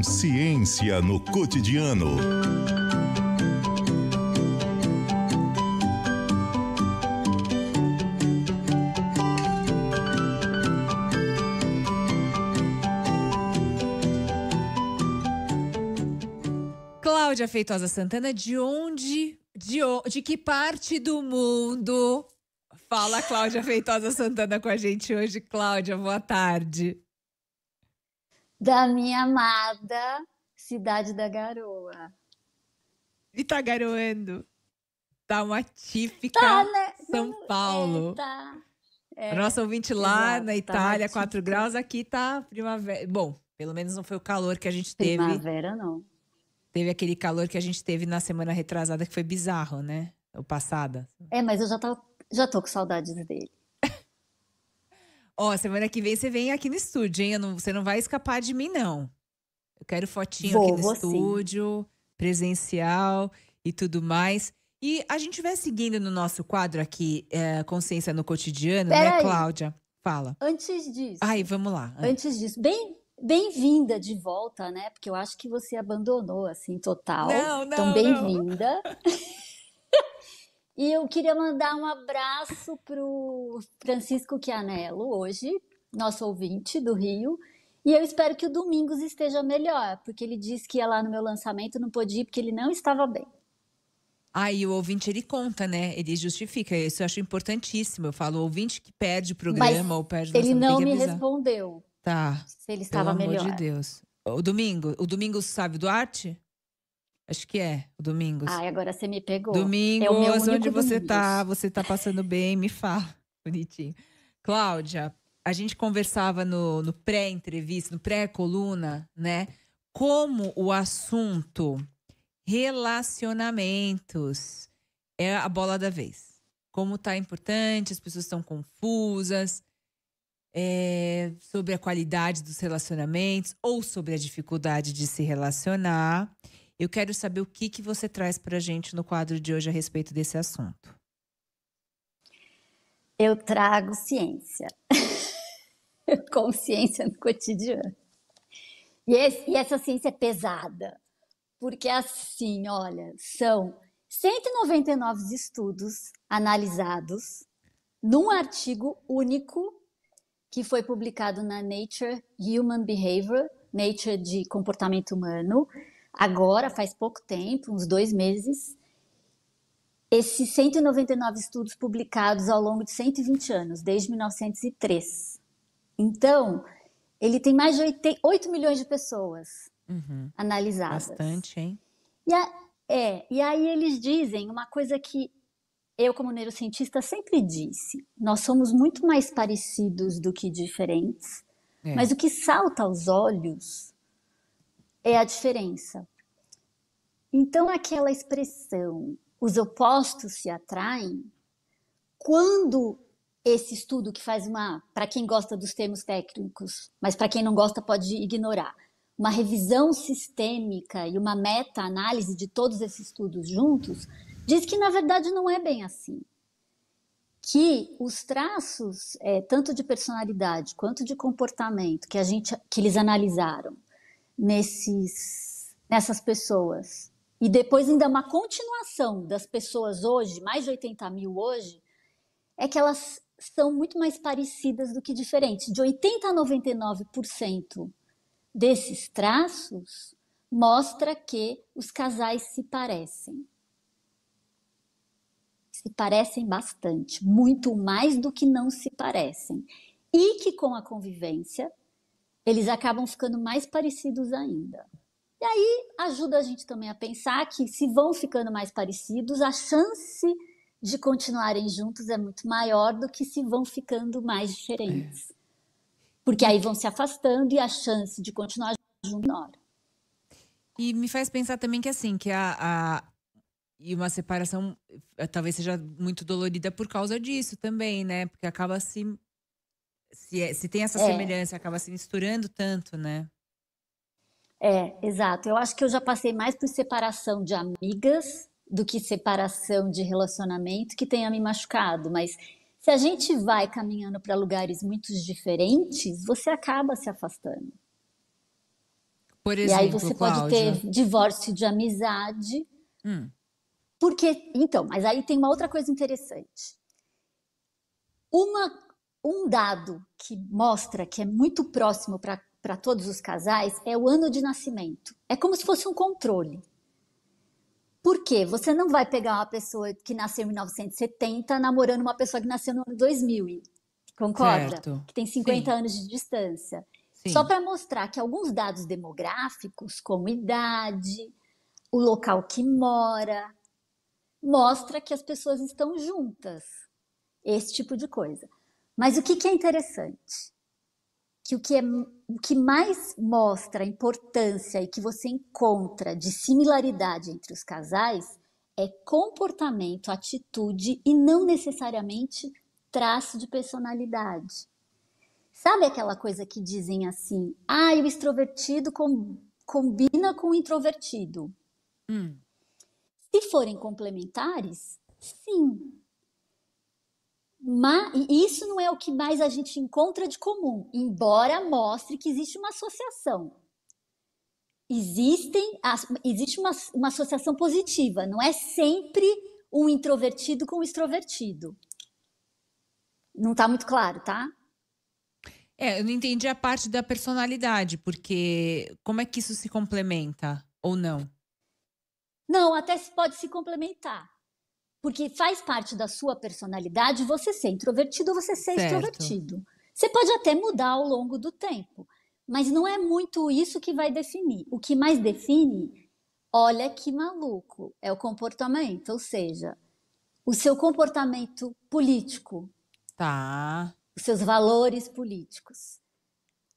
Consciência no cotidiano. Cláudia Feitosa Santana, de onde, de, de que parte do mundo fala Cláudia Feitosa Santana com a gente hoje? Cláudia, boa tarde da minha amada Cidade da Garoa. E tá garoando. Tá uma típica tá, né? São é, Paulo. É, tá. É, ouvinte lá exato, na tá Itália, tá 4 graus, aqui tá primavera. Bom, pelo menos não foi o calor que a gente primavera, teve. Primavera não. Teve aquele calor que a gente teve na semana retrasada que foi bizarro, né? O passada. É, mas eu já, tô já tô com saudades dele. Ó, semana que vem você vem aqui no estúdio, hein? Não, você não vai escapar de mim, não. Eu quero fotinho vou, aqui no estúdio, sim. presencial e tudo mais. E a gente vai seguindo no nosso quadro aqui, é, Consciência no Cotidiano, Pera né, aí. Cláudia? Fala. Antes disso. Aí, vamos lá. Ah. Antes disso. Bem, bem-vinda de volta, né? Porque eu acho que você abandonou, assim, total. Não, não, então, bem-vinda. E eu queria mandar um abraço para o Francisco Chianello, hoje, nosso ouvinte do Rio. E eu espero que o Domingos esteja melhor, porque ele disse que ia lá no meu lançamento, não podia ir porque ele não estava bem. Aí o ouvinte ele conta, né? Ele justifica. Isso eu acho importantíssimo. Eu falo, o ouvinte que perde o programa Mas ou perde Ele não me avisar. respondeu. Tá. Se ele estava Pelo melhor. Pelo amor de Deus. O domingo, o domingo do Arte? Acho que é, domingos. Ai, agora você me pegou. É domingos, é onde você tá? domingos. tá? Você tá passando bem? Me fala. Bonitinho. Cláudia, a gente conversava no, no pré-entrevista, no pré-coluna, né? Como o assunto relacionamentos é a bola da vez. Como tá importante, as pessoas estão confusas. É, sobre a qualidade dos relacionamentos ou sobre a dificuldade de se relacionar. Eu quero saber o que, que você traz para a gente no quadro de hoje a respeito desse assunto. Eu trago ciência, consciência no cotidiano. E, esse, e essa ciência é pesada, porque assim, olha, são 199 estudos analisados num artigo único que foi publicado na Nature Human Behavior, Nature de Comportamento Humano, Agora, faz pouco tempo, uns dois meses, esses 199 estudos publicados ao longo de 120 anos, desde 1903. Então, ele tem mais de 8, 8 milhões de pessoas uhum. analisadas. Bastante, hein? E a, é, e aí eles dizem uma coisa que eu, como neurocientista, sempre disse: nós somos muito mais parecidos do que diferentes, é. mas o que salta aos olhos é a diferença. Então, aquela expressão, os opostos se atraem, quando esse estudo que faz uma, para quem gosta dos termos técnicos, mas para quem não gosta pode ignorar, uma revisão sistêmica e uma meta-análise de todos esses estudos juntos, diz que na verdade não é bem assim. Que os traços, é, tanto de personalidade quanto de comportamento que a gente que eles analisaram, nesses, nessas pessoas. E depois ainda uma continuação das pessoas hoje, mais de 80 mil hoje, é que elas são muito mais parecidas do que diferentes. De 80% a 99% desses traços mostra que os casais se parecem. Se parecem bastante, muito mais do que não se parecem. E que com a convivência eles acabam ficando mais parecidos ainda. E aí ajuda a gente também a pensar que se vão ficando mais parecidos, a chance de continuarem juntos é muito maior do que se vão ficando mais diferentes. É. Porque aí vão se afastando e a chance de continuar juntos é menor. E me faz pensar também que assim, que a, a e uma separação eh, talvez seja muito dolorida por causa disso também, né? Porque acaba se se, é, se tem essa é. semelhança, acaba se misturando tanto, né? É, exato. Eu acho que eu já passei mais por separação de amigas do que separação de relacionamento que tenha me machucado, mas se a gente vai caminhando para lugares muito diferentes, você acaba se afastando. Por exemplo, e aí você pode ter divórcio de amizade. Hum. Porque, então, mas aí tem uma outra coisa interessante. Uma um dado que mostra que é muito próximo para todos os casais é o ano de nascimento. É como se fosse um controle. Por quê? Você não vai pegar uma pessoa que nasceu em 1970 namorando uma pessoa que nasceu no ano 2000, concorda? Certo. Que tem 50 Sim. anos de distância. Sim. Só para mostrar que alguns dados demográficos, como idade, o local que mora, mostra que as pessoas estão juntas. Esse tipo de coisa. Mas o que, que é interessante? Que o que, é, o que mais mostra a importância e que você encontra de similaridade entre os casais é comportamento, atitude e não necessariamente traço de personalidade. Sabe aquela coisa que dizem assim? Ah, o extrovertido com, combina com o introvertido. Hum. Se forem complementares, sim, mas isso não é o que mais a gente encontra de comum, embora mostre que existe uma associação. Existem, existe uma, uma associação positiva, não é sempre um introvertido com um extrovertido. Não está muito claro, tá? É, eu não entendi a parte da personalidade, porque como é que isso se complementa ou não? Não, até pode se complementar porque faz parte da sua personalidade você ser introvertido ou você ser certo. extrovertido. Você pode até mudar ao longo do tempo, mas não é muito isso que vai definir. O que mais define, olha que maluco, é o comportamento, ou seja, o seu comportamento político. Tá. Os seus valores políticos.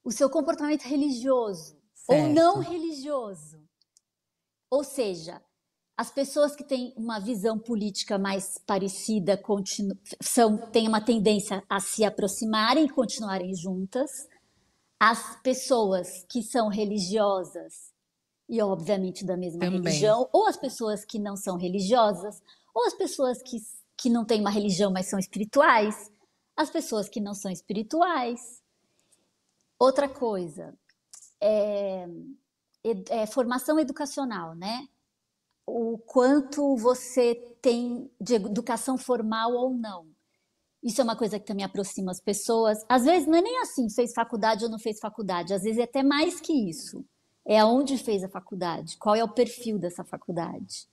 O seu comportamento religioso certo. ou não religioso. Ou seja, as pessoas que têm uma visão política mais parecida continu, são, têm uma tendência a se aproximarem e continuarem juntas. As pessoas que são religiosas e, obviamente, da mesma Também. religião, ou as pessoas que não são religiosas, ou as pessoas que, que não têm uma religião, mas são espirituais, as pessoas que não são espirituais. Outra coisa, é, é, é formação educacional, né? o quanto você tem de educação formal ou não. Isso é uma coisa que também aproxima as pessoas. Às vezes não é nem assim, fez faculdade ou não fez faculdade, às vezes é até mais que isso. É aonde fez a faculdade, qual é o perfil dessa faculdade.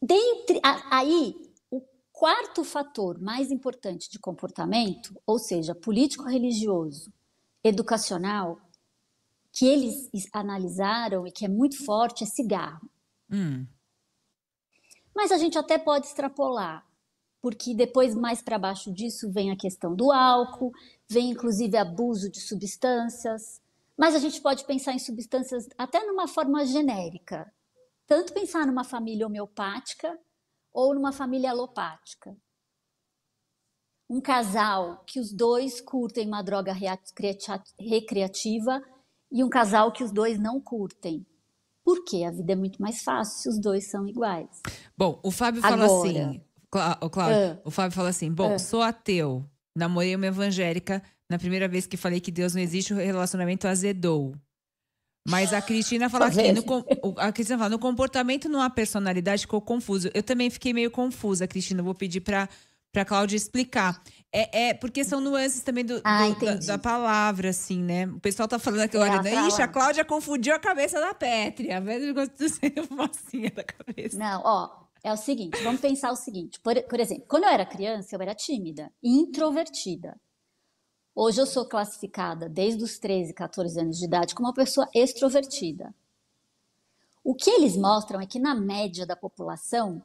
Dentre, aí, o quarto fator mais importante de comportamento, ou seja, político-religioso, educacional, que eles analisaram e que é muito forte é cigarro. Hum. Mas a gente até pode extrapolar, porque depois, mais para baixo disso, vem a questão do álcool, vem inclusive abuso de substâncias. Mas a gente pode pensar em substâncias até numa forma genérica. Tanto pensar numa família homeopática ou numa família alopática. Um casal que os dois curtem uma droga recreativa e um casal que os dois não curtem porque a vida é muito mais fácil se os dois são iguais. Bom, o Fábio Agora, fala assim, Clá o Cláudio, uh, ah. o Fábio fala assim, bom, uh, sou ateu, namorei uma evangélica, na primeira vez que falei que Deus não existe, o relacionamento azedou. Mas a Cristina fala aqui, assim, no, a Cristina fala, no comportamento não há personalidade, ficou confuso. Eu também fiquei meio confusa, Cristina, vou pedir para para Cláudia explicar. É, é, porque são nuances também do, ah, do da, da, palavra, assim, né? O pessoal tá falando aqui, olha, é, né? ixi, a Cláudia confundiu a cabeça da Pétria. Às vezes eu gosto de ser massinha da cabeça. Não, ó, é o seguinte, vamos pensar o seguinte. Por, por exemplo, quando eu era criança, eu era tímida introvertida. Hoje eu sou classificada, desde os 13, 14 anos de idade, como uma pessoa extrovertida. O que eles mostram é que, na média da população,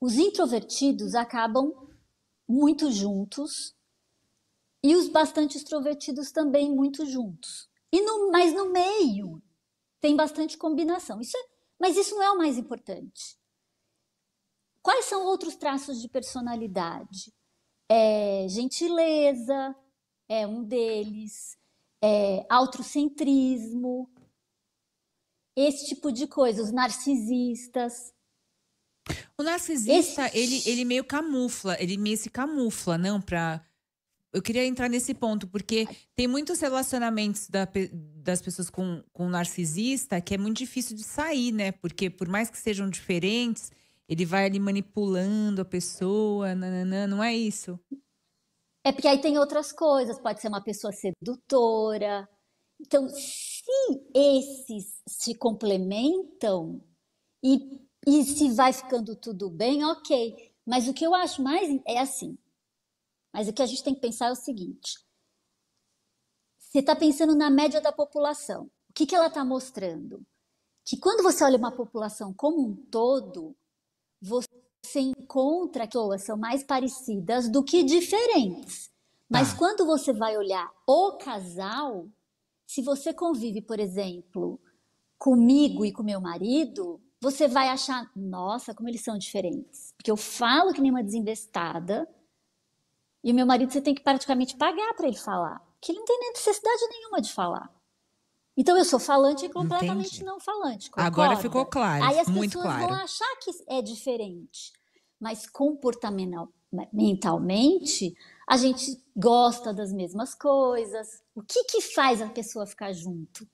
os introvertidos acabam muito juntos e os bastante extrovertidos também muito juntos. E no, mas no meio tem bastante combinação. Isso é, mas isso não é o mais importante. Quais são outros traços de personalidade? É, gentileza é um deles, é, autrocentrismo, esse tipo de coisa, os narcisistas. O narcisista, Esse... ele, ele meio camufla, ele meio se camufla, não, pra... Eu queria entrar nesse ponto, porque tem muitos relacionamentos da, das pessoas com, com narcisista que é muito difícil de sair, né? Porque por mais que sejam diferentes, ele vai ali manipulando a pessoa, nananã, não é isso? É porque aí tem outras coisas, pode ser uma pessoa sedutora. Então, se esses se complementam e e se vai ficando tudo bem, ok. Mas o que eu acho mais é assim. Mas o que a gente tem que pensar é o seguinte: você está pensando na média da população. O que, que ela está mostrando? Que quando você olha uma população como um todo, você encontra que pessoas são mais parecidas do que diferentes. Mas ah. quando você vai olhar o casal, se você convive, por exemplo, comigo e com meu marido, você vai achar, nossa, como eles são diferentes. Porque eu falo que nem uma desinvestada, e o meu marido você tem que praticamente pagar para ele falar, porque ele não tem necessidade nenhuma de falar. Então eu sou falante e completamente Entendi. não falante. Concorda? Agora ficou claro. Aí as muito pessoas claro. vão achar que é diferente. Mas comportamentalmente, a gente gosta das mesmas coisas. O que, que faz a pessoa ficar junto?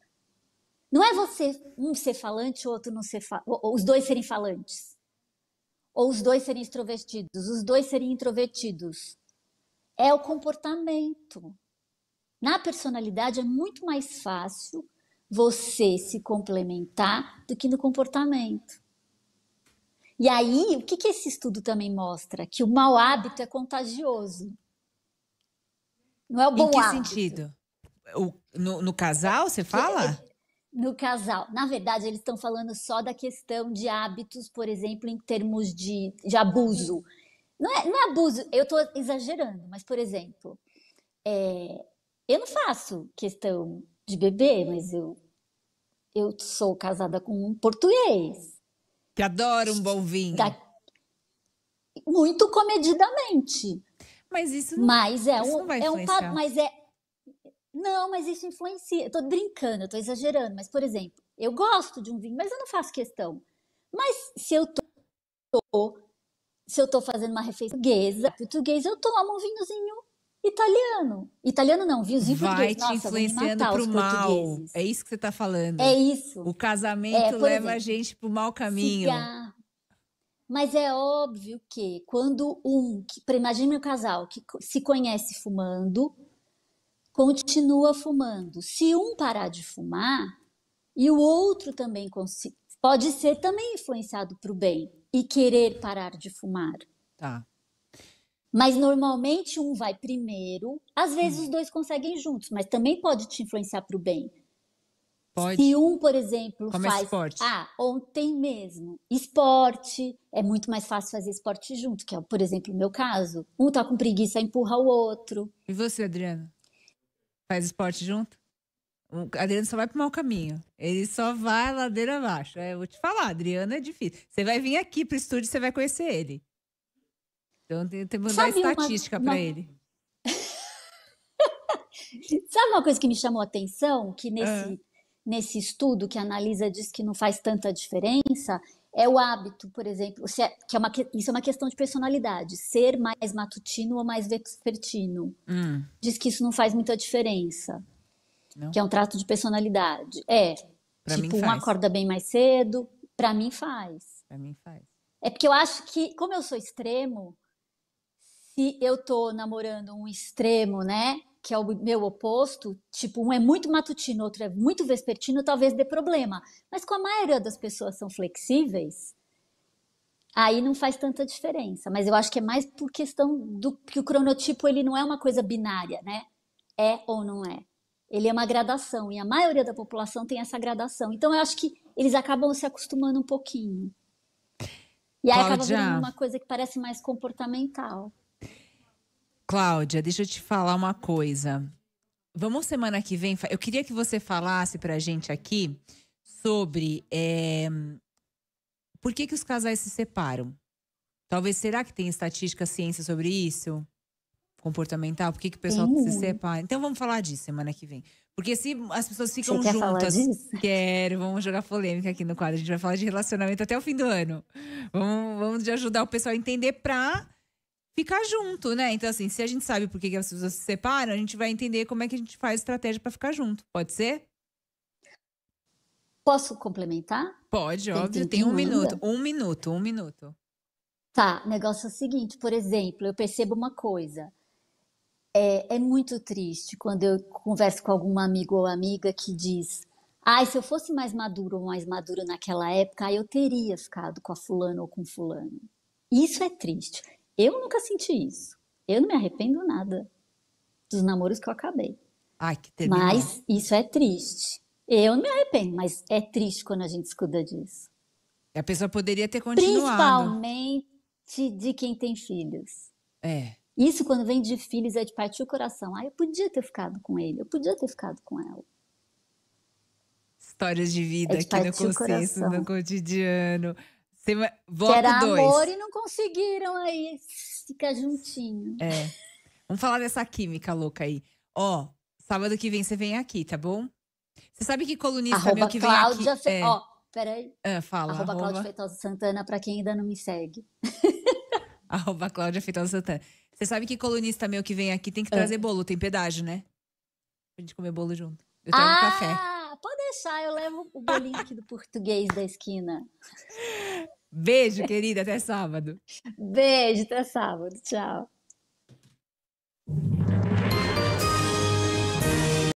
Não é você um ser falante, outro não ser fa... ou os dois serem falantes, ou os dois serem extrovertidos, os dois serem introvertidos. É o comportamento. Na personalidade é muito mais fácil você se complementar do que no comportamento. E aí, o que, que esse estudo também mostra? Que o mau hábito é contagioso. Não é o bom hábito. Em que hábito. sentido? O, no, no, casal, você é, fala? É, no casal. Na verdade, eles estão falando só da questão de hábitos, por exemplo, em termos de, de abuso. Não é, não é abuso, eu estou exagerando, mas, por exemplo, é, eu não faço questão de beber, mas eu, eu sou casada com um português. Que adora um bom vinho. Da, muito comedidamente. Mas isso não, mas é isso um, não vai é um, mas é não, mas isso influencia. Eu tô brincando, eu tô exagerando, mas, por exemplo, eu gosto de um vinho, mas eu não faço questão. Mas se eu tô, se eu tô fazendo uma refeição portuguesa, português, eu tomo um vinhozinho italiano. Italiano não, vinhozinho Vai português. Vai te Nossa, influenciando pro mal. É isso que você tá falando. É isso. O casamento é, leva exemplo, a gente pro mau caminho. Cigarro. Mas é óbvio que quando um, que, imagine um casal que se conhece fumando, continua fumando. Se um parar de fumar e o outro também pode ser também influenciado para o bem e querer parar de fumar. Tá. Mas normalmente um vai primeiro, às vezes hum. os dois conseguem juntos, mas também pode te influenciar para o bem. Pode. Se um, por exemplo, Como é faz. Esporte. Ah, ontem mesmo. Esporte. É muito mais fácil fazer esporte junto, que é, por exemplo, o meu caso. Um tá com preguiça, empurra o outro. E você, Adriana? faz esporte junto. O Adriano só vai pro mau caminho. Ele só vai ladeira abaixo. Eu é, vou te falar, Adriano é difícil. Você vai vir aqui pro estúdio, você vai conhecer ele. Então tem que mandar Sabe estatística uma... para uma... ele. Sabe uma coisa que me chamou a atenção? Que nesse, ah. nesse estudo que analisa diz que não faz tanta diferença, é o hábito, por exemplo, se é, que é uma, isso é uma questão de personalidade, ser mais matutino ou mais vespertino. Hum. Diz que isso não faz muita diferença, não? que é um trato de personalidade. É, pra tipo, um acorda bem mais cedo, para mim faz. Para mim faz. É porque eu acho que, como eu sou extremo, se eu tô namorando um extremo, né, que é o meu oposto, tipo, um é muito matutino, outro é muito vespertino, talvez dê problema. Mas com a maioria das pessoas são flexíveis, aí não faz tanta diferença. Mas eu acho que é mais por questão do que o cronotipo ele não é uma coisa binária, né? É ou não é. Ele é uma gradação e a maioria da população tem essa gradação. Então eu acho que eles acabam se acostumando um pouquinho. E aí Cláudia. acaba vendo uma coisa que parece mais comportamental. Cláudia, deixa eu te falar uma coisa. Vamos semana que vem. Eu queria que você falasse para a gente aqui sobre é, por que, que os casais se separam. Talvez será que tem estatística, ciência sobre isso? Comportamental? Por que, que o pessoal Sim. se separa? Então vamos falar disso semana que vem. Porque se as pessoas ficam Você quer juntas. Falar disso? Quero, vamos jogar polêmica aqui no quadro. A gente vai falar de relacionamento até o fim do ano. Vamos, vamos ajudar o pessoal a entender para ficar junto, né? Então, assim, se a gente sabe por que, que as pessoas se separam, a gente vai entender como é que a gente faz estratégia para ficar junto. Pode ser? Posso complementar? Pode, tem, óbvio. Tem, tem, um minuto. Um minuto, um minuto. Tá, negócio é o seguinte, por exemplo, eu percebo uma coisa. É, é muito triste quando eu converso com algum amigo ou amiga que diz: ai, ah, se eu fosse mais maduro ou mais madura naquela época, eu teria ficado com a fulana ou com fulano. Isso é triste. Eu nunca senti isso. Eu não me arrependo nada dos namoros que eu acabei. Ai, que terrível. Mas isso é triste. Eu não me arrependo, mas é triste quando a gente escuta disso. A pessoa poderia ter continuado. Principalmente de quem tem filhos. É. Isso quando vem de filhos é de partir o coração. Ah, eu podia ter ficado com ele, eu podia ter ficado com ela. Histórias de vida é de aqui no Consenso, no cotidiano. Tem bloco que era dois. amor e não conseguiram aí ficar juntinho. É. Vamos falar dessa química louca aí. Ó, sábado que vem você vem aqui, tá bom? Você sabe que colunista arroba meu que vem Cláudia aqui... Fe... É... Ó, peraí. É, fala. Arroba, arroba... Cláudia Feitosa Santana, pra quem ainda não me segue. arroba Cláudia Feitosa Santana. Você sabe que colunista meu que vem aqui tem que é. trazer é. bolo, tem pedágio, né? Pra gente comer bolo junto. Eu trago ah! café pode deixar, eu levo o bolinho aqui do português da esquina. Beijo, querida. Até sábado. Beijo, até sábado. Tchau.